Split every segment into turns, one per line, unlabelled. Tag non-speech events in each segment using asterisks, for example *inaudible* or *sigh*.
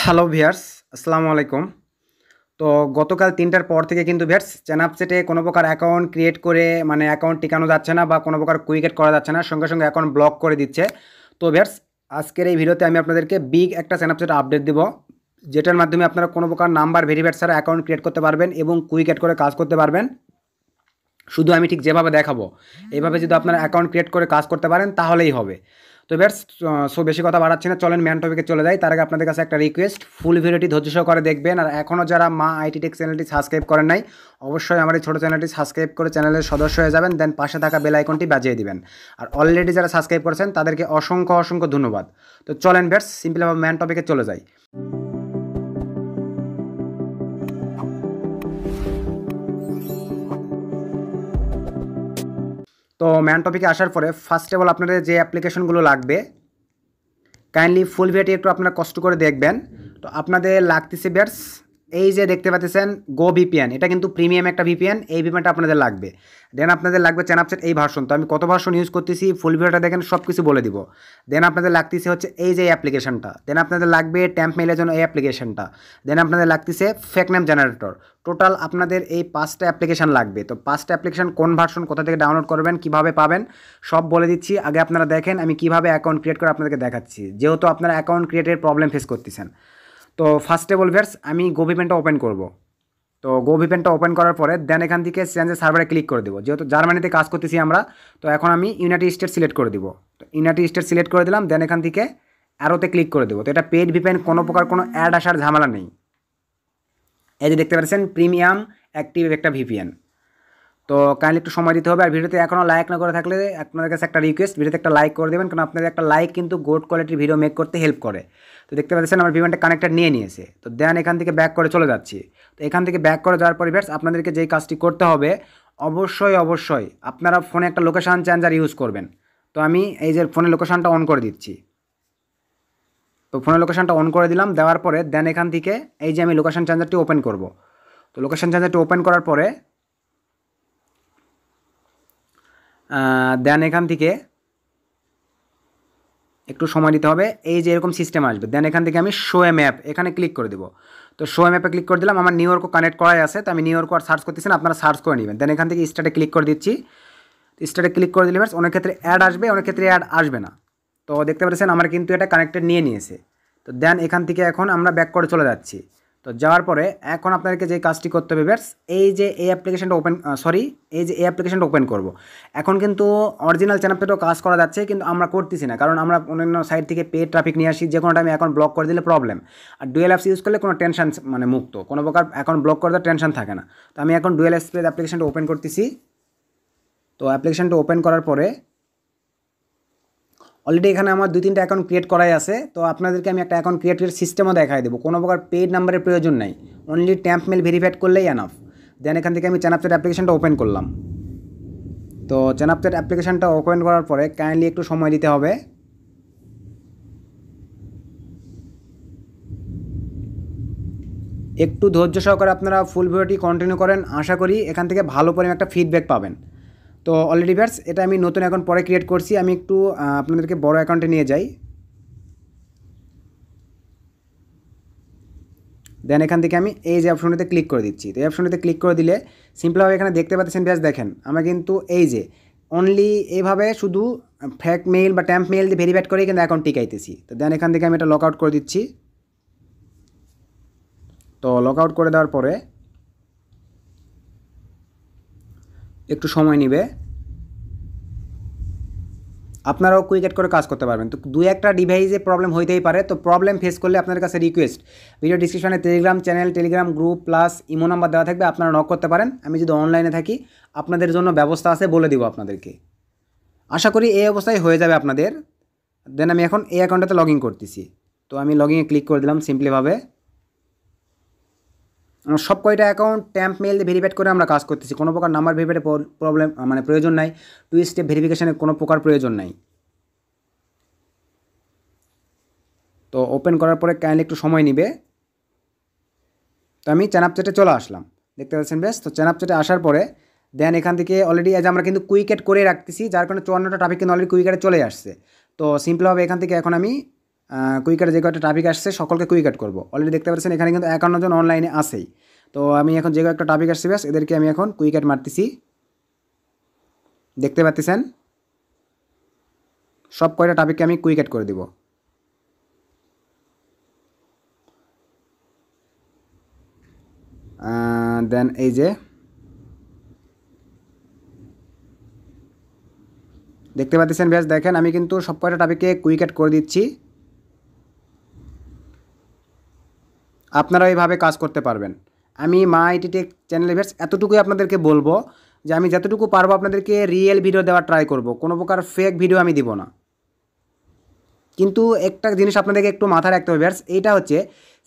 Hello viewers আসসালামু আলাইকুম তো গতকাল তিনটার পর থেকে কিন্তু ভিয়ার্স চ্যানাপসেটে কোনো প্রকার অ্যাকাউন্ট ক্রিয়েট করে মানে অ্যাকাউন্ট টিকানো যাচ্ছে না বা কোনো প্রকার কুইকেট করা যাচ্ছে না সঙ্গে সঙ্গে অ্যাকাউন্ট ব্লক করে দিচ্ছে তো ভিয়ার্স আজকের এই ভিডিওতে আমি আপনাদেরকে বিগ একটা চ্যানাপসেট আপডেট দেবো যেটার মাধ্যমে আপনারা কোনো প্রকার নাম্বার ভেরিফাইড ছাড়া অ্যাকাউন্ট ক্রিয়েট করতে পারবেন এবং কুইকেট করে কাজ করতে পারবেন শুধু আমি ঠিক যেভাবে দেখাবো এভাবে যদি আপনারা অ্যাকাউন্ট ক্রিয়েট করে কাজ করতে পারেন তাহলেই হবে তো এবার সো বেশি কথা বাড়াচ্ছি না চলেন ম্যান টপিকে চলে যাই তার আগে আপনাদের কাছে একটা রিকোয়েস্ট ফুল ভিডিওটি ধৈর্য সহকারে দেখবেন আর এখনও যারা মা আইটি টেক চ্যানেলটি সাবস্ক্রাইব করেন নাই অবশ্যই আমার এই ছোটো চ্যানেলটি সাবস্ক্রাইব করে চ্যানেলের সদস্য হয়ে যাবেন দেন পাশে থাকা বেল আইকনটি বাজিয়ে দিবেন আর অলরেডি যারা সাবস্ক্রাইব করেছেন তাদেরকে অসংখ্য অসংখ্য ধন্যবাদ তো চলেন ব্যাটস সিম্পলিভাবে ম্যান টপিকে চলে যাই তো ম্যান টপিকে আসার পরে ফার্স্ট অফ অল আপনাদের যে অ্যাপ্লিকেশনগুলো লাগবে কাইন্ডলি ফুল ভিডিওটি একটু আপনারা কষ্ট করে দেখবেন তো আপনাদের লাগতেছে বিয়ার্স এই যে দেখতে পাচ্ছেন গো ভিপিএন এটা কিন্তু প্রিমিয়াম একটা ভিপিএন এই ভিপিএনটা আপনাদের লাগবে দেন আপনাদের লাগবে চ্যানাপসেট এই ভার্সন তো আমি কত ভার্সন ইউজ করতেছি ফুল ভিডিওটা দেখেন সব কিছু বলে দিব দেন আপনাদের লাগতেছে হচ্ছে এই যে অ্যাপ্লিকেশনটা দেন আপনাদের লাগবে ট্যাম্প মেলের জন্য এই অ্যাপ্লিকেশনটা দেন আপনাদের লাগতেছে ফেক নেম জেনারেটর টোটাল আপনাদের এই পাঁচটা অ্যাপ্লিকেশান লাগবে তো পাঁচটা অ্যাপ্লিকেশান কোন ভার্সন কোথা থেকে ডাউনলোড করবেন কিভাবে পাবেন সব বলে দিচ্ছি আগে আপনারা দেখেন আমি কিভাবে অ্যাকাউন্ট ক্রিয়েট করে আপনাদেরকে দেখাচ্ছি যেহেতু আপনারা অ্যাকাউন্ট ক্রিয়েটের প্রবলেম ফেস করতেছেন তো ফার্স্ট অফ অল আমি গোভিপেনটা ওপেন করব তো গোভিপেনটা ওপেন করার পরে দেন এখান থেকে চেঞ্জে সার্ভারে ক্লিক করে দেবো যেহেতু জার্মানিতে কাজ করতেছি আমরা তো এখন আমি ইউনাইটেড স্টেট সিলেক্ট করে দিব তো ইউনাইটেড স্টেট সিলেক্ট করে দিলাম দেন এখান থেকে অ্যারোতে ক্লিক করে দেবো তো এটা পেড ভিপেন কোনো প্রকার কোনো অ্যাড আসার ঝামেলা নেই এই যে দেখতে পাচ্ছেন প্রিমিয়াম অ্যাক্টিভ একটা ভিপিএন তো কাইন্ডলি একটু সময় দিতে হবে আর ভিডিওতে এখনও লাইক না করে থাকলে আপনাদের কাছে একটা রিকোয়েস্ট ভিডিওতে একটা লাইক করে দেবেন কারণ আপনাদের একটা লাইক কিন্তু গুড কোয়ালিটির ভিডিও মেক করতে হেল্প করে তো দেখতে পাচ্ছেন আমার ভিমানটা কানেক্টার নিয়ে নিয়েছে তো দেন এখান থেকে ব্যাক করে চলে যাচ্ছি তো এখান থেকে ব্যাক করে যাওয়ার পরে ব্যাস আপনাদেরকে যেই কাজটি করতে হবে অবশ্যই অবশ্যই আপনারা ফোনে একটা লোকেশান চেঞ্জার ইউজ করবেন তো আমি এই যে ফোনের লোকেশানটা অন করে দিচ্ছি তো ফোনের লোকেশানটা অন করে দিলাম দেওয়ার পরে দেন এখান থেকে এই যে আমি লোকেশান চেঞ্জারটি ওপেন করব তো লোকেশান চেঞ্জারটি ওপেন করার পরে দেন এখান থেকে একটু সময় দিতে হবে এই যে এরকম সিস্টেম আসবে দেন এখান থেকে আমি শো এ ম্যাপ এখানে ক্লিক করে দেবো তো শো এ ম্যাপে ক্লিক করে দিলাম আমার নিউ ইয়র্ক কানেক্ট করাই আছে তো আমি নিউ ইয়র্ক আর সার্চ করতেছেন আপনারা সার্চ করে নেবেন দেন এখান থেকে স্টার্টে ক্লিক করে দিচ্ছি স্টার্টে ক্লিক করে দিলে অনেক ক্ষেত্রে অ্যাড আসবে অনেক ক্ষেত্রে অ্যাড আসবে না তো দেখতে পাচ্ছেন আমার কিন্তু এটা কানেক্টেড নিয়ে নিয়েছে তো দেন এখান থেকে এখন আমরা ব্যাক করে চলে যাচ্ছি তো যাওয়ার পরে এখন আপনাদেরকে যে কাজটি করতে হবে ব্যাস এই যে এই অ্যাপ্লিকেশানটা ওপেন সরি এই যে এই অ্যাপ্লিকেশানটা ওপেন করব। এখন কিন্তু অরিজিনাল চ্যানেল থেকেও কাজ করা যাচ্ছে কিন্তু আমরা করতেছি না কারণ আমরা অন্যান্য সাইড থেকে পে ট্রাফিক নিয়ে আসি যে কোনো টাইমে এখন ব্লক করে দিলে প্রবলেম আর ডুয়েল অ্যাপস ইউজ করলে কোনো টেনশন মানে মুক্ত কোনো প্রকার এখন ব্লক করে দেওয়ার টেনশন থাকে না তো আমি এখন ডুয়েল অ্যাপস অ্যাপ্লিকেশানটা ওপেন করতেছি তো অ্যাপ্লিকেশানটা ওপেন করার পরে অলরেডি এখানে আমার দু তিনটা অ্যাকাউন্ট ক্রিয়েট করাই আছে তো আপনাদেরকে আমি একটা অ্যাকাউন্ট ক্রিয়েটের সিস্টেমও দেখাই দেবো কোনো প্রকার পেড নাম্বারের প্রয়োজন নাই অনলি ট্যাম্প মেল ভেরিফাইড করলেই অ্যানাফ দেন এখান থেকে আমি চ্যানাপচ্যাট অ্যাপ্লিকেশানটা ওপেন করলাম তো চ্যানাপচ্যাট অ্যাপ্লিকেশনটা ওপেন করার পরে কাইন্ডলি একটু সময় দিতে হবে একটু ধৈর্য সহকারে আপনারা ফুল ভিডিওটি কন্টিনিউ করেন আশা করি এখান থেকে ভালো পরিমাণ একটা ফিডব্যাক পাবেন তো অলরেডি ব্যাটস এটা আমি নতুন অ্যাকাউন্ট পরে ক্রিয়েট করছি আমি একটু আপনাদেরকে বড় অ্যাকাউন্টে নিয়ে যাই দেন এখান থেকে আমি এই যে অপশনটিতে ক্লিক করে দিচ্ছি তো এই অপশনটিতে ক্লিক করে দিলে সিম্পলভাবে এখানে দেখতে পাচ্ছেন ব্যাস দেখেন আমরা কিন্তু এই যে অনলি এইভাবে শুধু ফ্যাক মেইল বা ট্যাম্প মেইল দিয়ে ভেরিফাইড করেই কিন্তু অ্যাকাউন্ট টিকাইতেছি তো দেন এখান থেকে আমি এটা লক আউট করে দিচ্ছি তো লক আউট করে দেওয়ার পরে একটু সময় নেবে আপনারাও কুইকেট করে কাজ করতে পারবেন তো দু একটা ডিভাইসে প্রবলেম হইতেই পারে তো প্রবলেম ফেস করলে আপনার কাছে রিকোয়েস্ট ভিডিও ডিসক্রিপশানে Telegram channel Telegram group plus Imo number দেওয়া থাকবে আপনারা নক করতে পারেন আমি যদি অনলাইনে থাকি আপনাদের জন্য ব্যবস্থা আছে বলে দিব আপনাদেরকে আশা করি এই অবস্থায় হয়ে যাবে আপনাদের দেন আমি এখন এই অ্যাকাউন্টটাতে লগ ইন করতেছি তো আমি লগ ইনে ক্লিক করে দিলাম সিম্পলিভাবে মানে সব কয়টা অ্যাকাউন্ট ট্যাম্প মেল দিয়ে ভেরিফাইড করে আমরা কাজ করতেছি কোনো প্রকার নাম্বার ভেরিফাইড প্রবলেম মানে প্রয়োজন নাই টু স্টেপ ভেরিফিকেশানের কোনো প্রকার প্রয়োজন নাই তো ওপেন করার পরে কাইন্ডলি একটু সময় নিবে তো আমি চ্যানাপচ্যাটে চলে আসলাম দেখতে পাচ্ছেন বেশ তো চ্যানাপচ্যাটে আসার পরে দেন এখান থেকে অলরেডি আজ আমরা কিন্তু কুইকেট করে রাখতেছি যার কারণে চুয়ান্নটা ট্রাফিক কিন্তু অলরেডি কুইকেটে চলে আসছে তো সিম্পলভাবে এখান থেকে এখন আমি কুইকারে যে কয়েকটা ট্রাফিক আসছে সকলকে কুইকাট করবো অলরেডি দেখতে পাচ্ছেন এখানে কিন্তু একান্ন জন অনলাইনে আসেই তো আমি এখন যে কয়েকটা ট্রাফিক আসছে ব্যাস এদেরকে আমি এখন কুইকাট মারতেছি দেখতে পাচ্ছেন সব কয়টা ট্রাফিককে আমি কুইকাট করে দেবো দেন এই যে দেখতে পাচ্ছেন ব্যাস দেখেন আমি কিন্তু সব কয়টা টপিককে কুইকেট করে দিচ্ছি আপনারা এইভাবে কাজ করতে পারবেন আমি মা আইটি টেক চ্যানেল ইভেন্টস এতটুকুই আপনাদেরকে বলবো যে আমি যতটুকু পারবো আপনাদেরকে রিয়েল ভিডিও দেওয়ার ট্রাই করব কোনো প্রকার ফেক ভিডিও আমি দিব না কিন্তু একটা জিনিস আপনাদেরকে একটু মাথায় রাখতে হবে ব্যাস এইটা হচ্ছে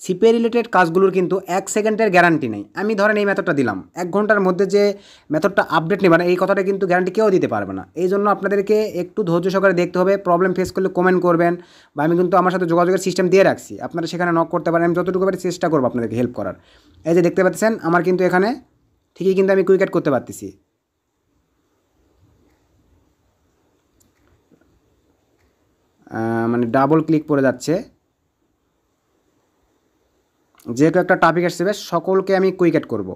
সিপে রিলেটেড কাজগুলোর কিন্তু এক সেকেন্ডের গ্যারান্টি নেই আমি ধরেন এই মেথডটা দিলাম এক ঘন্টার মধ্যে যে মেথডটা আপডেট নেবে না এই কথাটা কিন্তু গ্যারান্টি কেউ দিতে পারবে না এই জন্য আপনাদেরকে একটু ধৈর্য সহকারে দেখতে হবে প্রবলেম ফেস করলে কমেন্ট করবেন বা আমি কিন্তু আমার সাথে যোগাযোগের সিস্টেম দিয়ে রাখছি আপনারা সেখানে নক করতে পারেন আমি যতটুকু পারি চেষ্টা করবো আপনাদেরকে হেল্প করার এই যে দেখতে পাচ্ছেন আমার কিন্তু এখানে ঠিকই কিন্তু আমি কুইকেট করতে পারতেছি মানে ডাবল ক্লিক করে যাচ্ছে যেহেতু একটা ট্রাফিক আসছে সকলকে আমি কুইকেট করব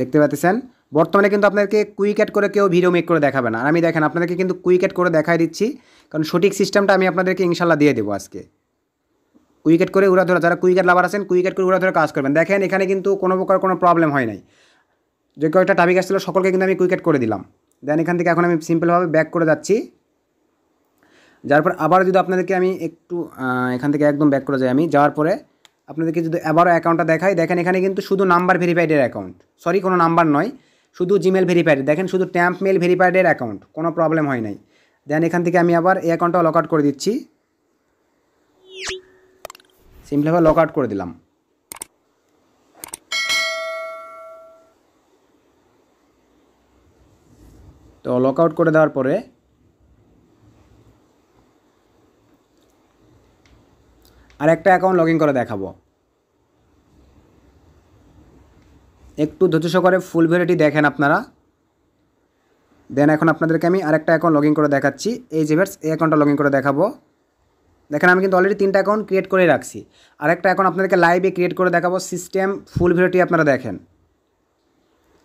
দেখতে পাচ্ছেন বর্তমানে কিন্তু আপনাদেরকে কুইকেট করে কেউ ভিডিও মেক করে দেখাবে না আর আমি দেখেন আপনাদেরকে কিন্তু কুইকেট করে দেখাই দিচ্ছি কারণ সঠিক সিস্টেমটা আমি আপনাদেরকে ইনশাল্লাহ দিয়ে দেবো আজকে কুইকেট করে উড়া ধরা যারা কুইকেট লাভার আছেন কুইকেট করে উড়া ধরে কাজ করবেন দেখেন এখানে কিন্তু কোনো প্রকার কোনো প্রবলেম হয় নাই যে কয়েকটা টাবিক আসছিলো সকলকে কিন্তু আমি কুইকেট করে দিলাম দেন এখান থেকে এখন আমি সিম্পলভাবে ব্যাক করে যাচ্ছি যার পর আবার যদি আপনাদেরকে আমি একটু এখান থেকে একদম ব্যাক করে যাই আমি যাওয়ার পরে আপনাদেরকে যদি আবারও অ্যাকাউন্টটা দেখাই দেখেন এখানে কিন্তু শুধু নাম্বার ভেরিফাইডের অ্যাকাউন্ট সরি কোনো নাম্বার নয় শুধু জিমেল ভেরিফাইড দেখেন শুধু ট্যাম্প মেল ভেরিফাইডের অ্যাকাউন্ট কোনো প্রবলেম হয় নাই দেন এখান থেকে আমি আবার এই অ্যাকাউন্টটা লক আউট করে দিচ্ছি সিম্পলিভাবে লক আউট করে দিলাম তো লক আউট করে দেওয়ার পরে আর একটা অ্যাকাউন্ট লগ ইন করে দেখাবো একটু ধৈর্য করে ফুল ভিডিওটি দেখেন আপনারা দেন এখন আপনাদেরকে আমি আরেকটা অ্যাকাউন্ট লগ করে দেখাচ্ছি এই যে ভেটস এই অ্যাকাউন্টটা লগ করে দেখাবো দেখেন আমি কিন্তু অলরেডি তিনটা অ্যাকাউন্ট ক্রিয়েট করে রাখছি আর একটা অ্যাকাউন্ট আপনাদেরকে লাইভে ক্রিয়েট করে দেখাবো সিস্টেম ফুল ভিডিওটি আপনারা দেখেন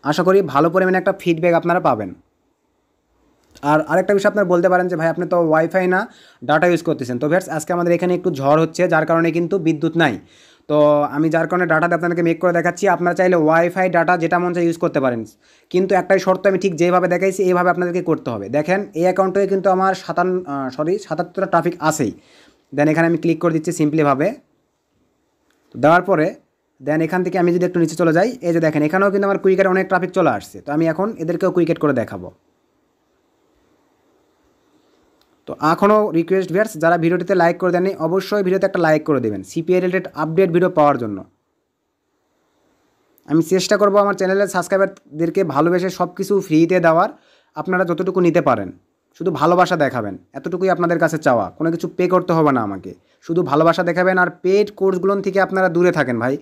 আশা করি ভালো পরিমাণে একটা ফিডব্যাক আপনারা পাবেন আর আরেকটা বিষয় আপনার বলতে পারেন যে ভাই আপনি তো ওয়াইফাই না ডাটা ইউজ করতেছেন তো ভ্যাটস আজকে আমাদের এখানে একটু ঝড় হচ্ছে যার কারণে কিন্তু বিদ্যুৎ নাই তো আমি যার কারণে ডাটাটা আপনাদেরকে মেক করে দেখাচ্ছি আপনারা চাইলে ওয়াইফাই ডাটা যেটা মন চাই ইউজ করতে পারেন কিন্তু একটাই শর্ত আমি ঠিক যেভাবে দেখাইছি এইভাবে আপনাদেরকে করতে হবে দেখেন এই অ্যাকাউন্টে কিন্তু আমার সাতান্ন সরি সাতাত্তরটা ট্রাফিক আসেই দেন এখানে আমি ক্লিক করে দিচ্ছি সিম্পলিভাবে দেওয়ার পরে দেন এখান থেকে আমি যদি একটু নিচে চলে যাই এই যে দেখেন এখানেও কিন্তু আমার কুইকেট অনেক ট্রাফিক চলে আসছে তো আমি এখন এদেরকেও কুইকেট করে দেখাবো তো এখনও রিকোয়েস্ট ভিয়ার্স যারা ভিডিওটিতে লাইক করে দেননি অবশ্যই ভিডিওতে একটা লাইক করে দেবেন সিপিআই রিলেটেড আপডেট ভিডিও পাওয়ার জন্য আমি চেষ্টা করব আমার চ্যানেলের সাবস্ক্রাইবারদেরকে ভালোবেসে সব কিছু ফ্রিতে দেওয়ার আপনারা যতটুকু নিতে পারেন শুধু ভালোবাসা দেখাবেন এতটুকুই আপনাদের কাছে চাওয়া কোনো কিছু পে করতে হবে না আমাকে শুধু ভালোবাসা দেখাবেন আর পেড কোর্সগুলো থেকে আপনারা দূরে থাকেন ভাই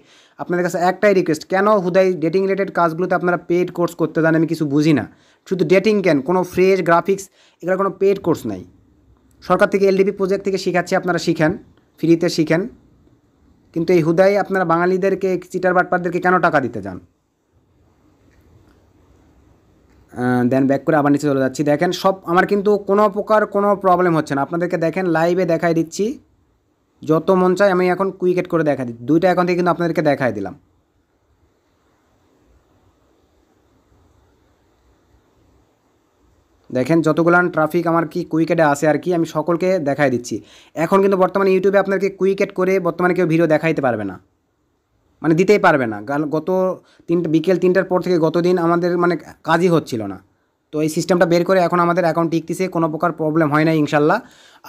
আপনাদের কাছে একটাই রিকোয়েস্ট কেন হুদাই ডেটিং রিলেটেড কাজগুলোতে আপনারা পেড কোর্স করতে দেন আমি কিছু বুঝি না শুধু ডেটিং কেন কোনো ফ্রেশ গ্রাফিক্স এগুলো কোনো পেড কোর্স নাই সরকার থেকে এলডিপি প্রজেক্ট থেকে শিখাচ্ছে আপনারা শিখেন ফ্রিতে শিখেন কিন্তু এই হুদায় আপনারা বাঙালিদেরকে চিটার বাটপারদেরকে কেন টাকা দিতে যান দেন ব্যাক করে আবার নিচে চলে যাচ্ছি দেখেন সব আমার কিন্তু কোনো প্রকার কোনো প্রবলেম হচ্ছে না আপনাদেরকে দেখেন লাইভে দেখাই দিচ্ছি যত মন চায় আমি এখন কুইকেট করে দেখা দিচ্ছি দুইটা এখন থেকে কিন্তু আপনাদেরকে দেখাই দিলাম দেখেন যতগুলান ট্রাফিক আমার কি কুইকেটে আসে আর কি আমি সকলকে দেখাই দিচ্ছি এখন কিন্তু বর্তমানে ইউটিউবে আপনাকে কুইকেট করে বর্তমানে কেউ ভিডিও দেখাইতে পারবে না মানে দিতেই পারবে না গত তিনটা বিকেল তিনটার পর থেকে গত দিন আমাদের মানে কাজই হচ্ছিল না তো এই সিস্টেমটা বের করে এখন আমাদের অ্যাকাউন্ট টিকতেছে কোনো প্রকার প্রবলেম হয় না ইনশাল্লাহ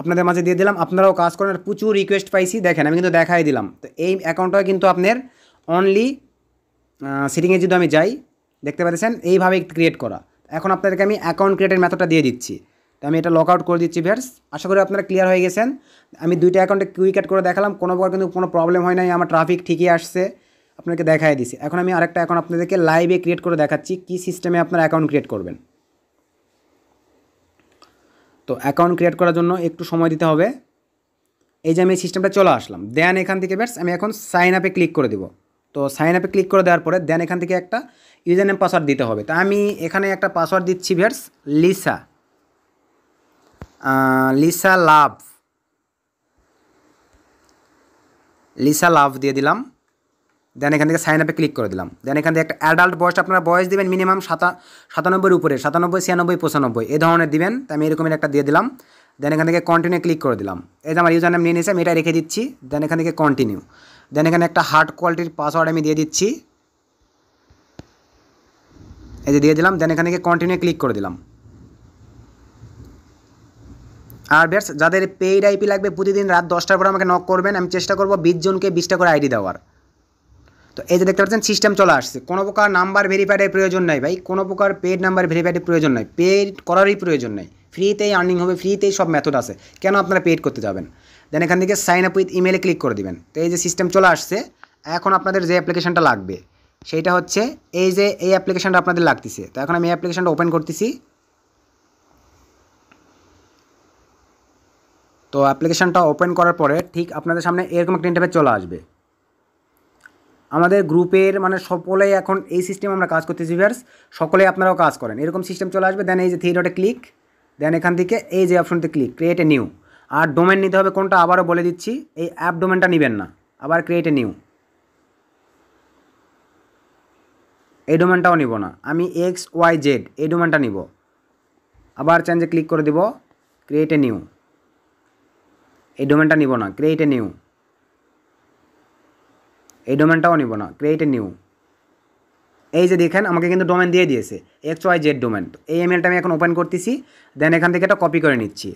আপনাদের মাঝে দিয়ে দিলাম আপনারাও কাজ করেন আর প্রচুর রিকোয়েস্ট পাইছি দেখেন আমি কিন্তু দেখাই দিলাম তো এই অ্যাকাউন্টটা কিন্তু আপনার অনলি সেটিংয়ে যদি আমি যাই দেখতে পাচ্ছেন এইভাবে ক্রিয়েট করা এখন আপনাদেরকে আমি অ্যাকাউন্ট ক্রিয়েটের মেথডটা দিয়ে দিচ্ছি তো আমি এটা লক আউট করে দিচ্ছি ভিয়ার্স আশা করি আপনারা ক্লিয়ার হয়ে গেছেন আমি দুইটা অ্যাকাউন্টে অ্যাড করে দেখালাম কোনো প্রকার কিন্তু কোনো প্রবলেম হয় নাই আমার ট্রাফিক ঠিকই আসছে আপনাকে দেখাই দিছি এখন আমি আরেকটা অ্যাকাউন্ট আপনাদেরকে লাইভে ক্রিয়েট করে দেখাচ্ছি কি সিস্টেমে আপনারা অ্যাকাউন্ট ক্রিয়েট করবেন তো অ্যাকাউন্ট ক্রিয়েট করার জন্য একটু সময় দিতে হবে এই যে আমি এই সিস্টেমটা চলে আসলাম দেন এখান থেকে ব্যাটস আমি এখন সাইন আপে ক্লিক করে দেব তো সাইন আপে ক্লিক করে দেওয়ার পরে দেন এখান থেকে একটা ইউজার নেম পাসওয়ার্ড দিতে হবে তা আমি এখানে একটা পাসওয়ার্ড দিচ্ছি ভেটস Lisa Lisa love Lisa love দিয়ে দিলাম দেন এখান থেকে সাইন আপে ক্লিক করে দিলাম দেন এখান থেকে একটা অ্যাডাল্ট বয়স আপনারা বয়স দেবেন মিনিমাম সাতা সাতানব্বইয়ের উপরে সাতানব্বই ছিয়ানব্বই পঁচানব্বই এ ধরনের দিবেন তো আমি এরকমের একটা দিয়ে দিলাম দেন এখান থেকে কন্টিনিউ ক্লিক করে দিলাম এই যে আমার ইউজার নেম নিয়ে নিয়েছি আমি এটা রেখে দিচ্ছি দেন এখান থেকে কন্টিনিউ দেন এখানে একটা হার্ড কোয়ালিটির পাসওয়ার্ড আমি দিয়ে দিচ্ছি এই যে দিয়ে দিলাম দেন এখানে গিয়ে কন্টিনিউ ক্লিক করে দিলাম আর ব্যাটস যাদের পেইড আইপি লাগবে প্রতিদিন রাত দশটার পর আমাকে নক করবেন আমি চেষ্টা করবো বিশ জনকে বিশটা করে আইডি দেওয়ার তো এই যে দেখতে পাচ্ছেন সিস্টেম চলে আসছে কোনো প্রকার নাম্বার ভেরিফাইডের প্রয়োজন নাই ভাই কোনো প্রকার পেড নাম্বার ভেরিফাইডের প্রয়োজন নাই পেড করারই প্রয়োজন নাই ফ্রিতেই আর্নিং হবে ফ্রিতেই সব মেথড আছে কেন আপনারা পেড করতে যাবেন দেন এখান থেকে সাইন আপ উইথ ইমেলে ক্লিক করে দেবেন তো এই যে সিস্টেম চলে আসছে এখন আপনাদের যে অ্যাপ্লিকেশনটা লাগবে সেইটা হচ্ছে এই যে এই অ্যাপ্লিকেশানটা আপনাদের লাগতেছে তো এখন আমি এই অ্যাপ্লিকেশানটা ওপেন করতেছি তো অ্যাপ্লিকেশানটা ওপেন করার পরে ঠিক আপনাদের সামনে এরকম একটা ইন্টারভেস চলে আসবে আমাদের গ্রুপের মানে সকলেই এখন এই সিস্টেম আমরা কাজ করতেছি ভিভার্স সকলেই আপনারাও কাজ করেন এরকম সিস্টেম চলে আসবে দেন এই যে থ্রি ডটে ক্লিক দেন এখান থেকে এই যে অপশনতে ক্লিক ক্রিয়েট এ নিউ আর ডোমেন নিতে হবে কোনটা আবারও বলে দিচ্ছি এই অ্যাপ ডোমেনটা নেবেন না আবার ক্রিয়েট এ নিউ এই ডোমেনটাও নিব না আমি এক্স ওয়াই জেড এই ডোমেনটা নিব আবার চেঞ্জে ক্লিক করে দিব ক্রিয়েট এ নিউ এই ডোমেনটা নিব না ক্রিয়েট এ নিউ এই ডোমেনটাও নিব না ক্রিয়েট এ নিউ এই যে দেখেন আমাকে কিন্তু ডোমেন দিয়ে দিয়েছে এক্স ওয়াই জেড ডোমেন এই ইমেলটা আমি এখন ওপেন করতেছি দেন এখান থেকে এটা কপি করে নিচ্ছি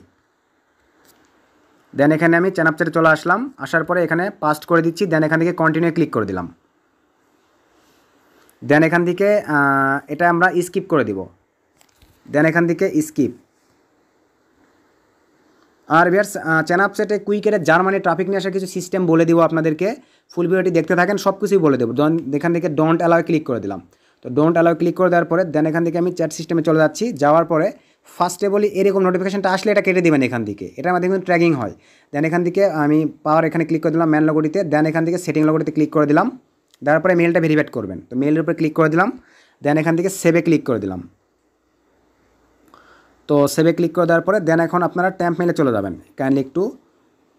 দেন এখানে আমি চ্যানাপচারে চলে আসলাম আসার পরে এখানে পাস্ট করে দিচ্ছি দেন এখান থেকে কন্টিনিউ ক্লিক করে দিলাম দেন এখান থেকে এটা আমরা স্কিপ করে দিব দেন এখান থেকে স্কিপ আর বিয়ার্স সেটে কুইকের জার্মানি ট্রাফিক নিয়ে আসা কিছু সিস্টেম বলে দিব আপনাদেরকে ফুল ভিডিওটি দেখতে থাকেন সব কিছুই বলে দেবো এখান থেকে ডোন্ট অ্যালাউ ক্লিক করে দিলাম তো ডোন্ট অ্যালাউ ক্লিক করে দেওয়ার পরে দেন এখান থেকে আমি চ্যাট সিস্টেমে চলে যাচ্ছি যাওয়ার পরে ফার্স্টে বলি এরকম নোটিফিকেশানটা আসলে এটা কেটে দেবেন এখান থেকে এটার মাধ্যমে কিন্তু ট্র্যাকিং হয় দেন এখান থেকে আমি পাওয়ার এখানে ক্লিক করে দিলাম ম্যান লগোটিতে দেন এখান থেকে সেটিং লগোটিতে ক্লিক করে দিলাম দেওয়ার পরে মেলটা ভেরিফাইড করবেন তো মেলের উপরে ক্লিক করে দিলাম দেন এখান থেকে সেভে ক্লিক করে দিলাম তো সেভে ক্লিক করে দেওয়ার পরে দেন এখন আপনারা ট্যাম্প মেলে চলে যাবেন কাইন্ডলি একটু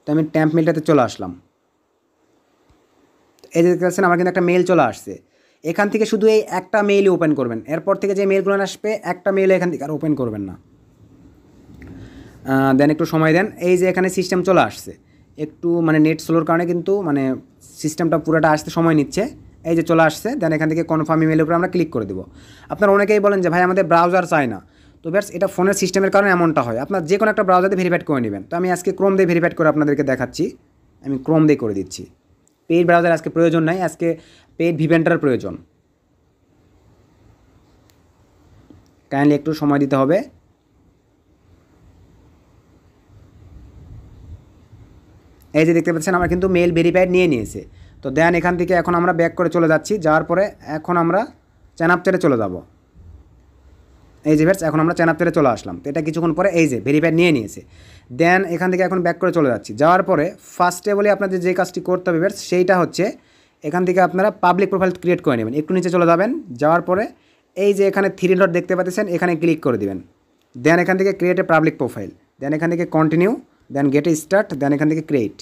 তো আমি ট্যাম্প মেলটাতে চলে আসলাম এই যে দেখতে আমার কিন্তু একটা মেল চলে আসছে এখান থেকে শুধু এই একটা মেইলই ওপেন করবেন এরপর থেকে যে মেলগুলো আসবে একটা মেল এখান থেকে আর ওপেন করবেন না দেন একটু সময় দেন এই যে এখানে সিস্টেম চলে আসছে একটু মানে নেট স্লোর কারণে কিন্তু মানে সিস্টেমটা পুরোটা আসতে সময় নিচ্ছে এই যে চলে আসছে দেন এখান থেকে কনফার্ম ইমেলের উপরে আমরা ক্লিক করে দেবো আপনারা অনেকেই বলেন যে ভাই আমাদের ব্রাউজার চায় না তো ব্যাস এটা ফোনের সিস্টেমের কারণে এমনটা হয় আপনার যে কোনো একটা ব্রাউজার দিয়ে ভেরিফাইড করে নেবেন তো আমি আজকে ক্রোম দিয়ে ভেরিফাইড করে আপনাদেরকে দেখাচ্ছি আমি ক্রোম দিয়ে করে দিচ্ছি পেইড ব্রাউজার আজকে প্রয়োজন নাই আজকে পেইড ভিভেন্টার প্রয়োজন কাইন্ডলি একটু সময় দিতে হবে এই যে দেখতে পাচ্ছেন আমরা কিন্তু মেল ভেরিফাইড নিয়ে নিয়েছে তো দেন এখান থেকে এখন আমরা ব্যাক করে চলে যাচ্ছি যাওয়ার পরে এখন আমরা চ্যানাপচারে চলে যাব এই যে ভেটস এখন আমরা চ্যানাপচারে চলে আসলাম তো এটা কিছুক্ষণ পরে এই যে ভেরিফাইড নিয়ে নিয়েছে দেন এখান থেকে এখন ব্যাক করে চলে যাচ্ছি যাওয়ার পরে ফার্স্টে বলে আপনাদের যে কাজটি করতে হবে ভেটস সেইটা হচ্ছে এখান থেকে আপনারা পাবলিক প্রোফাইল ক্রিয়েট করে নেবেন একটু নিচে চলে যাবেন যাওয়ার পরে এই যে এখানে থ্রি ডট দেখতে পাচ্ছেন এখানে ক্লিক করে দিবেন দেন এখান থেকে create a public profile then এখান থেকে কন্টিনিউ দেন এ স্টার্ট দেন এখান থেকে ক্রিয়েট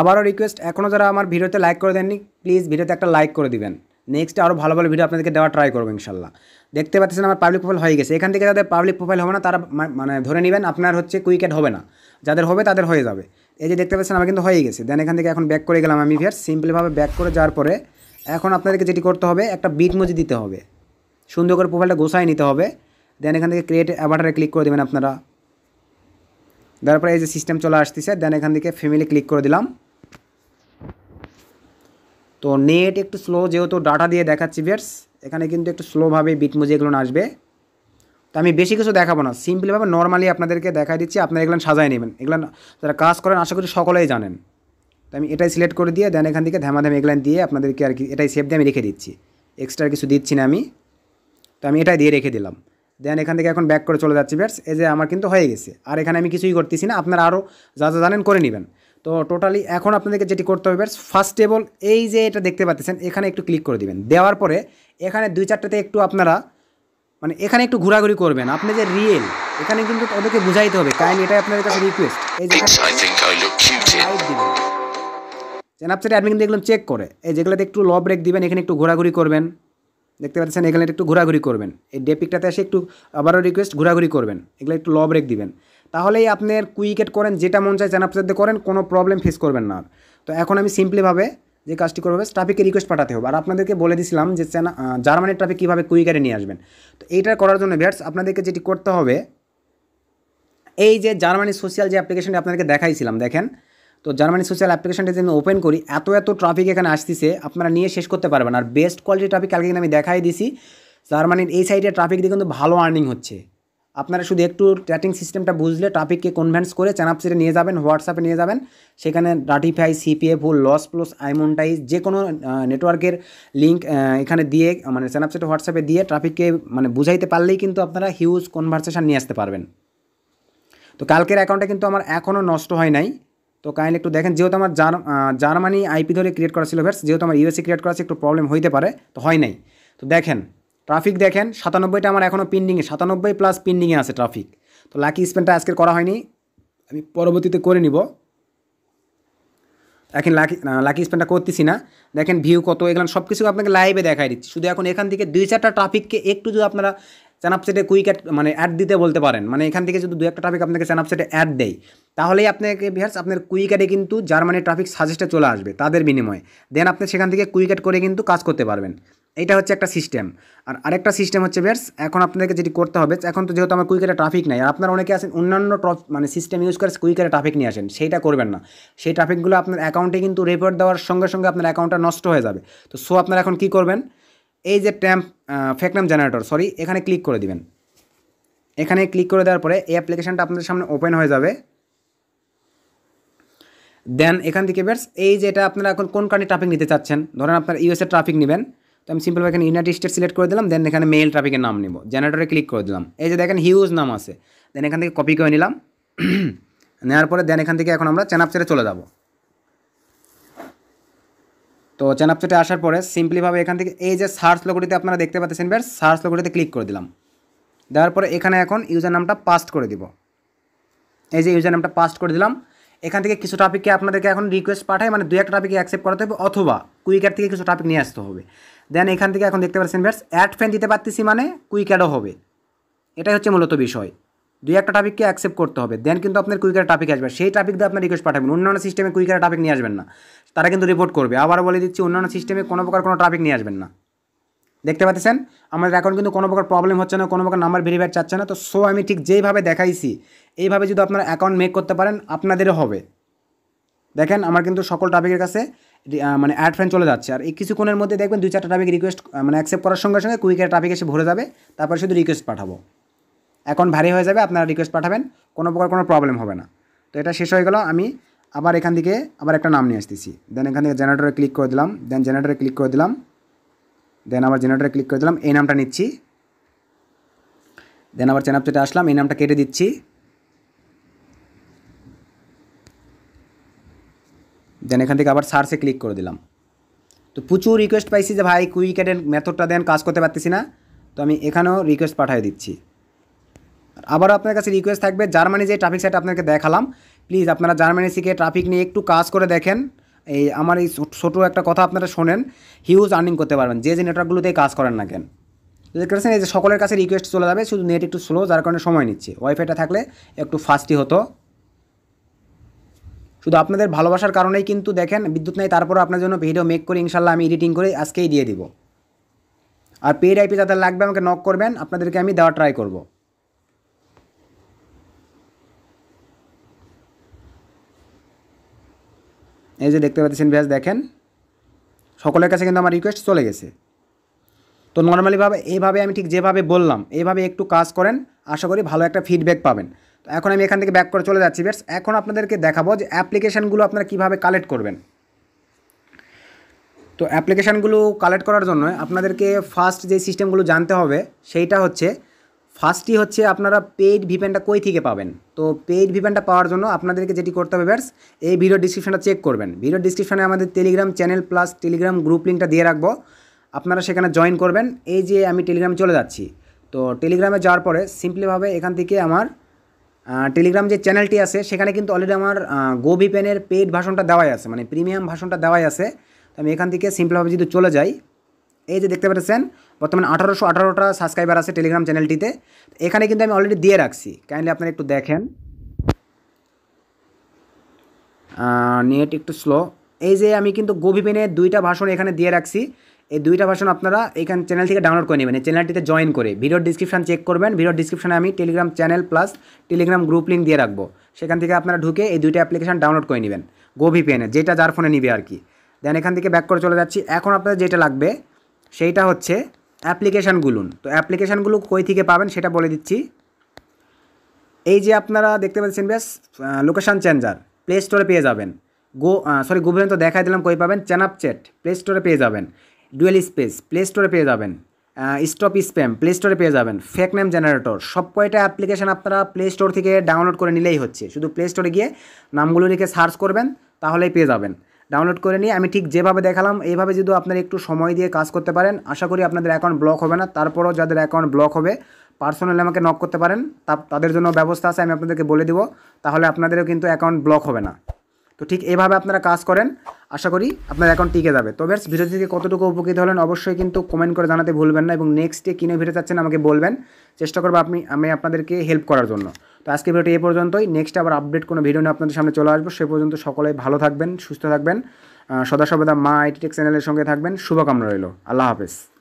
আবারও রিকোয়েস্ট এখনও যারা আমার ভিডিওতে লাইক করে দেননি প্লিজ ভিডিওতে একটা লাইক করে দিবেন নেক্সট আরও ভালো ভালো ভিডিও আপনাদেরকে দেওয়া ট্রাই করবো ইনশাল্লাহ দেখতে পাচ্ছেন আমার পাবলিক প্রোফাইল হয়ে গেছে এখান থেকে যাদের পাবলিক প্রোফাইল হবে না তারা মানে ধরে নেবেন আপনার হচ্ছে কুইকেট হবে না যাদের হবে তাদের হয়ে যাবে এই যে দেখতে পাচ্ছেন আমার কিন্তু হয়ে গেছে দেন এখান থেকে এখন ব্যাক করে গেলাম আমি ভিয়ার সিম্পলিভাবে ব্যাক করে যাওয়ার পরে এখন আপনাদেরকে যেটি করতে হবে একটা বিট মজি দিতে হবে সুন্দর করে প্রোফাইলটা গোছায় নিতে হবে দেন এখান থেকে ক্রিয়েট অ্যাভাটারে ক্লিক করে দেবেন আপনারা তারপরে এই যে সিস্টেম চলে আসতেছে দেন এখান থেকে ফ্যামিলি ক্লিক করে দিলাম তো নেট একটু স্লো যেহেতু ডাটা দিয়ে দেখাচ্ছি বিয়ার্স এখানে কিন্তু একটু স্লোভাবে বিট মুজে এগুলো আসবে তো আমি বেশি কিছু দেখাবো না সিম্পলিভাবে নর্মালি আপনাদেরকে দেখা দিচ্ছি আপনারা এগুলো সাজায় নেবেন এগুলো যারা কাজ করেন আশা করি সকলেই জানেন তো আমি এটাই সিলেক্ট করে দিয়ে দেন এখান থেকে ধ্যামাধ্যাম এগুলো দিয়ে আপনাদেরকে আর কি এটাই সেভ দিয়ে আমি রেখে দিচ্ছি এক্সট্রা কিছু দিচ্ছি না আমি তো আমি এটাই দিয়ে রেখে দিলাম দেন এখান থেকে এখন ব্যাক করে চলে যাচ্ছি ব্যাটস এই যে আমার কিন্তু হয়ে গেছে আর এখানে আমি কিছুই করতেছি না আপনারা আরও যা যা জানেন করে নেবেন তো টোটালি এখন আপনাদেরকে যেটি করতে হবে ব্যাটস ফার্স্ট টেবল এই যে এটা দেখতে পাচ্ছেন এখানে একটু ক্লিক করে দিবেন দেওয়ার পরে এখানে দুই চারটাতে একটু আপনারা মানে এখানে একটু ঘোরাঘুরি করবেন আপনি যে রিয়েল এখানে কিন্তু ওদেরকে বুঝাইতে হবে কারণ এটাই আপনাদের কাছে রিকোয়েস্ট এই যে চ্যানাপচারে অ্যাডমিন দেখলাম চেক করে এই যেগুলোতে একটু ল ব্রেক দিবেন এখানে একটু ঘোরাঘুরি করবেন দেখতে পাচ্ছেন এখানে একটু ঘোরাঘুরি করবেন এই ডেপিকটাতে এসে একটু আবারও রিকোয়েস্ট ঘোরাঘুরি করবেন এগুলো একটু ল ব্রেক দিবেন তাহলেই আপনার কুইকেট করেন যেটা মন চায় দিয়ে করেন কোনো প্রবলেম ফেস করবেন না তো এখন আমি সিম্পলিভাবে যে কাজটি করবে ট্রাফিককে রিকোয়েস্ট পাঠাতে হবে আর আপনাদেরকে বলে দিছিলাম যে চেনা জার্মানির ট্রাফিক কীভাবে কুইকারে নিয়ে আসবেন তো এইটা করার জন্য ব্যাটস আপনাদেরকে যেটি করতে হবে এই যে জার্মানির সোশ্যাল যে অ্যাপ্লিকেশনটি আপনাদেরকে দেখাইছিলাম দেখেন তো জার্মানি সোশ্যাল অ্যাপ্লিকেশনটা যদি আমি ওপেন করি এত এত ট্রাফিক এখানে আসতেছে আপনারা নিয়ে শেষ করতে পারবেন আর বেস্ট কোয়ালিটি ট্রাফিক কালকে কিন্তু আমি দেখাই দিছি জার্মানির এই সাইডে ট্রাফিক দিয়ে কিন্তু ভালো আর্নিং হচ্ছে আপনারা শুধু একটু ট্যাটিং সিস্টেমটা বুঝলে ট্রাফিককে কনভেন্স করে চ্যানাপসিটে নিয়ে যাবেন হোয়াটসঅ্যাপে নিয়ে যাবেন সেখানে ডাটিফাই সিপিএফ ও লস প্লাস আইমোনটাইজ যে কোনো নেটওয়ার্কের লিঙ্ক এখানে দিয়ে মানে চ্যানাপসিটে হোয়াটসঅ্যাপে দিয়ে ট্রাফিককে মানে বুঝাইতে পারলেই কিন্তু আপনারা হিউজ কনভারসেশান নিয়ে আসতে পারবেন তো কালকের অ্যাকাউন্টটা কিন্তু আমার এখনও নষ্ট হয় নাই তো কাইন্ডলি একটু দেখেন যেহেতু আমার জার্মানি আইপি ধরে ক্রিয়েট করা ছিল ভ্যাটস যেহেতু আমার ইউএসএ ক্রিয়েট করা আছে একটু প্রবলেম হইতে পারে তো হয় নাই তো দেখেন ট্রাফিক দেখেন সাতানব্বইটা আমার এখনও পেন্ডিংয়ে সাতানব্বই প্লাস পেন্ডিংয়ে আছে ট্রাফিক তো লাকি স্পেনটা আজকের করা হয়নি আমি পরবর্তীতে করে নিব এখন লাকি লাকি স্পেনটা করতেছি না দেখেন ভিউ কত এগুলো সব কিছু আপনাকে লাইভে দেখাই দিচ্ছি শুধু এখন এখান থেকে দুই চারটা ট্রাফিককে একটু যদি আপনারা স্যানাপসেটে কুইক অ্যাড মানে অ্যাড দিতে বলতে পারেন মানে এখান থেকে যদি দু একটা ট্রাফিক আপনাকে স্যানাপসেটে অ্যাড দেয় তাহলেই আপনাকে বিহার্স আপনার কুইক অ্যাডে কিন্তু জার্মানির ট্রাফিক সাজেস্টে চলে আসবে তাদের বিনিময়ে দেন আপনি সেখান থেকে কুইক অ্যাড করে কিন্তু কাজ করতে পারবেন এটা হচ্ছে একটা সিস্টেম আর আরেকটা সিস্টেম হচ্ছে বিহার্স এখন আপনাদেরকে যেটি করতে হবে এখন তো যেহেতু আমার অ্যাডে ট্রাফিক নেই আর আপনার অনেকে আসেন অন্যান্য মানে সিস্টেম ইউজ করে কুইকারে ট্রাফিক নিয়ে আসেন সেইটা করবেন না সেই ট্রাফিকগুলো আপনার অ্যাকাউন্টে কিন্তু রেপোর্ট দেওয়ার সঙ্গে সঙ্গে আপনার অ্যাকাউন্টটা নষ্ট হয়ে যাবে তো সো আপনারা এখন কি করবেন এই যে ট্যাম্প ফ্যাকনাম জেনারেটর সরি এখানে ক্লিক করে দিবেন এখানে ক্লিক করে দেওয়ার পরে এই অ্যাপ্লিকেশানটা আপনাদের সামনে ওপেন হয়ে যাবে দেন এখান থেকে বেটস এই যে এটা আপনারা এখন কোন কারণে ট্রাফিক নিতে চাচ্ছেন ধরেন আপনার ইউএসএ ট্রাফিক নেবেন তো আমি সিম্পল এখানে ইউনাইটেড স্টেট সিলেক্ট করে দিলাম দেন এখানে মেল ট্রাফিকের নাম নিব জেনারেটরে ক্লিক করে দিলাম এই যে দেখেন হিউজ নাম আছে দেন এখান থেকে কপি করে নিলাম *clears throat* নেওয়ার পরে দেন এখান থেকে এখন আমরা চেনাপচারে চলে যাবো তো চ্যানাপচটে আসার পরে সিম্পলিভাবে এখান থেকে এই যে সার্চ লোকটিতে আপনারা দেখতে পাচ্ছেন ব্যাস সার্চ লোকটিতে ক্লিক করে দিলাম দেওয়ার পরে এখানে এখন ইউজার নামটা পাস্ট করে দিব এই যে ইউজার নামটা পাস্ট করে দিলাম এখান থেকে কিছু টপিককে আপনাদেরকে এখন রিকোয়েস্ট পাঠায় মানে দু একটা টপিককে অ্যাকসেপ্ট করাতে হবে অথবা কুইকার থেকে কিছু টপিক নিয়ে আসতে হবে দেন এখান থেকে এখন দেখতে পাচ্ছেন ব্যাস অ্যাড ফ্যান দিতে পারতেছি মানে অ্যাডও হবে এটাই হচ্ছে মূলত বিষয় দুই একটা টপিককে অ্যাকসেপ্ট করতে হবে দেন কিন্তু আপনার কুইকার টপিক আসবে সেই টপিক দিয়ে আপনার রিকোয়েস্ট পাঠাবেন অন্যান্য সিস্টেমে কুইকার টপিক নিয়ে আসবেন না তারা কিন্তু রিপোর্ট করবে আবার বলে দিচ্ছি অন্যান্য সিস্টেমে কোনো প্রকার কোনো টপিক নিয়ে আসবেন না দেখতে পাচ্ছেন আমাদের এখন কিন্তু কোনো প্রকার প্রবলেম হচ্ছে না কোনো প্রকার নাম্বার ভেরিফাই চাচ্ছে না তো সো আমি ঠিক যেইভাবে দেখাইছি এইভাবে যদি আপনারা অ্যাকাউন্ট মেক করতে পারেন আপনাদেরও হবে দেখেন আমার কিন্তু সকল টপিকের কাছে মানে অ্যাড ফ্যান চলে যাচ্ছে আর এই কিছুক্ষণের মধ্যে দেখবেন দুই চারটা টপিক রিকোয়েস্ট মানে অ্যাকসেপ্ট করার সঙ্গে সঙ্গে কুইকের টপিক এসে ভরে যাবে তারপরে শুধু রিকোয়েস্ট পাঠাবো এখন ভারী হয়ে যাবে আপনারা রিকোয়েস্ট পাঠাবেন কোনো প্রকার কোনো প্রবলেম হবে না তো এটা শেষ হয়ে গেল আমি আবার এখান থেকে আবার একটা নাম নিয়ে আসতেছি দেন এখান থেকে জেনারেটরে ক্লিক করে দিলাম দেন জেনারেটরে ক্লিক করে দিলাম দেন আবার জেনারেটরে ক্লিক করে দিলাম এই নামটা নিচ্ছি দেন আবার চেনাপচেটে আসলাম এই নামটা কেটে দিচ্ছি দেন এখান থেকে আবার সার্চে ক্লিক করে দিলাম তো প্রচুর রিকোয়েস্ট পাইছি যে ভাই কুইকেটের মেথডটা দেন কাজ করতে পারতেছি না তো আমি এখানেও রিকোয়েস্ট পাঠিয়ে দিচ্ছি আবার আপনার কাছে রিকোয়েস্ট থাকবে জার্মানি যে ট্রাফিক সাইট আপনাকে দেখালাম প্লিজ আপনারা জার্মানি শিখে ট্রাফিক নিয়ে একটু কাজ করে দেখেন এই আমার এই ছোটো একটা কথা আপনারা শোনেন হিউজ আর্নিং করতে পারবেন যে যে নেটওয়ার্কগুলোতে কাজ করেন না কেন এই যে সকলের কাছে রিকোয়েস্ট চলে যাবে শুধু নেট একটু স্লো যার কারণে সময় নিচ্ছে ওয়াইফাইটা থাকলে একটু ফাস্টই হতো শুধু আপনাদের ভালোবাসার কারণেই কিন্তু দেখেন বিদ্যুৎ নেই তারপরও আপনার জন্য ভিডিও মেক করে ইনশাল্লাহ আমি এডিটিং করে আজকেই দিয়ে দিব আর পেড আইপি যাদের লাগবে আমাকে নক করবেন আপনাদেরকে আমি দেওয়া ট্রাই করবো এই যে দেখতে পাচ্ছেন ব্যাস দেখেন সকলের কাছে কিন্তু আমার রিকোয়েস্ট চলে গেছে তো নর্মালিভাবে এইভাবে আমি ঠিক যেভাবে বললাম এইভাবে একটু কাজ করেন আশা করি ভালো একটা ফিডব্যাক পাবেন তো এখন আমি এখান থেকে ব্যাক করে চলে যাচ্ছি বেস এখন আপনাদেরকে দেখাবো যে অ্যাপ্লিকেশানগুলো আপনারা কীভাবে কালেক্ট করবেন তো অ্যাপ্লিকেশানগুলো কালেক্ট করার জন্য আপনাদেরকে ফার্স্ট যে সিস্টেমগুলো জানতে হবে সেইটা হচ্ছে ফার্স্টই হচ্ছে আপনারা পেইড ভিপেনটা কই থেকে পাবেন তো পেইড ভিপেনটা পাওয়ার জন্য আপনাদেরকে যেটি করতে হবে ব্যাস এই ভিডিও ডিসক্রিপশানটা চেক করবেন ভিডিও ডিসক্রিপশানে আমাদের Telegram channel plus Telegram group লিঙ্কটা দিয়ে রাখবো আপনারা সেখানে জয়েন করবেন এই যে আমি টেলিগ্রামে চলে যাচ্ছি তো টেলিগ্রামে যাওয়ার পরে সিম্পলিভাবে এখান থেকে আমার টেলিগ্রাম যে চ্যানেলটি আছে সেখানে কিন্তু অলরেডি আমার গো পেনের পেইড ভাষণটা দেওয়াই আছে মানে প্রিমিয়াম ভাষণটা দেওয়াই আছে তো আমি এখান থেকে সিম্পলভাবে যদি চলে যাই এই যে দেখতে পাচ্ছেন বর্তমানে আঠারোশো আঠারোটা সাবস্ক্রাইবার আছে টেলিগ্রাম চ্যানেলটিতে এখানে কিন্তু আমি অলরেডি দিয়ে রাখছি কাইন্ডলি আপনারা একটু দেখেন নেট একটু স্লো এই যে আমি কিন্তু গোভিপেনের দুইটা ভাষণ এখানে দিয়ে রাখছি এই দুইটা ভাষণ আপনারা এইখান চ্যানেল থেকে ডাউনলোড করে নেবেন এই চ্যানেলটিতে জয়েন করে ভিডিও ডিসক্রিপশান চেক করবেন ভিডিও ডিসক্রিপশানে আমি Telegram channel plus Telegram group link দিয়ে রাখবো সেখান থেকে আপনারা ঢুকে এই দুইটা অ্যাপ্লিকেশান ডাউনলোড করে নেবেন গোভিপেনে যেটা যার ফোনে নিবে আর কি দেন এখান থেকে ব্যাক করে চলে যাচ্ছি এখন আপনাদের যেটা লাগবে সেইটা হচ্ছে অ্যাপ্লিকেশানগুলো তো অ্যাপ্লিকেশানগুলো কই থেকে পাবেন সেটা বলে দিচ্ছি এই যে আপনারা দেখতে পাচ্ছেন বেশ লোকেশান চেঞ্জার প্লে স্টোরে পেয়ে যাবেন গো সরি গুগলে তো দেখাই দিলাম কই পাবেন চ্যানাপচ্যাট প্লে স্টোরে পেয়ে যাবেন ডুয়েল স্পেস প্লে স্টোরে পেয়ে যাবেন স্টপ স্প্যাম প্লে স্টোরে পেয়ে যাবেন ফেক নেম জেনারেটর সব কয়টা অ্যাপ্লিকেশান আপনারা প্লে স্টোর থেকে ডাউনলোড করে নিলেই হচ্ছে শুধু প্লে স্টোরে গিয়ে নামগুলো লিখে সার্চ করবেন তাহলেই পেয়ে যাবেন ডাউনলোড করে নিয়ে আমি ঠিক যেভাবে দেখালাম এইভাবে যদি আপনারা একটু সময় দিয়ে কাজ করতে পারেন আশা করি আপনাদের অ্যাকাউন্ট ব্লক হবে না তারপরও যাদের অ্যাকাউন্ট ব্লক হবে পার্সোনালি আমাকে নক করতে পারেন তাদের জন্য ব্যবস্থা আছে আমি আপনাদেরকে বলে দিব তাহলে আপনাদেরও কিন্তু অ্যাকাউন্ট ব্লক হবে না তো ঠিক এভাবে আপনারা কাজ করেন আশা করি আপনার অ্যাকাউন্ট টিকে যাবে তবে ভিডিও থেকে কতটুকু উপকৃত হলেন অবশ্যই কিন্তু কমেন্ট করে জানাতে ভুলবেন না এবং নেক্সট ডে কিনে ভিডিও চাচ্ছেন আমাকে বলবেন চেষ্টা করবো আপনি আমি আপনাদেরকে হেল্প করার জন্য তো আজকে ভিডিওটি এ পর্যন্তই নেক্সট আবার আপডেট কোনো ভিডিও নিয়ে আপনাদের সামনে চলে আসবো সে পর্যন্ত সকলেই ভালো থাকবেন সুস্থ থাকবেন সদা সর্বদা মা আইটিটেক চ্যানেলের সঙ্গে থাকবেন শুভকামনা রইল আল্লাহ হাফেজ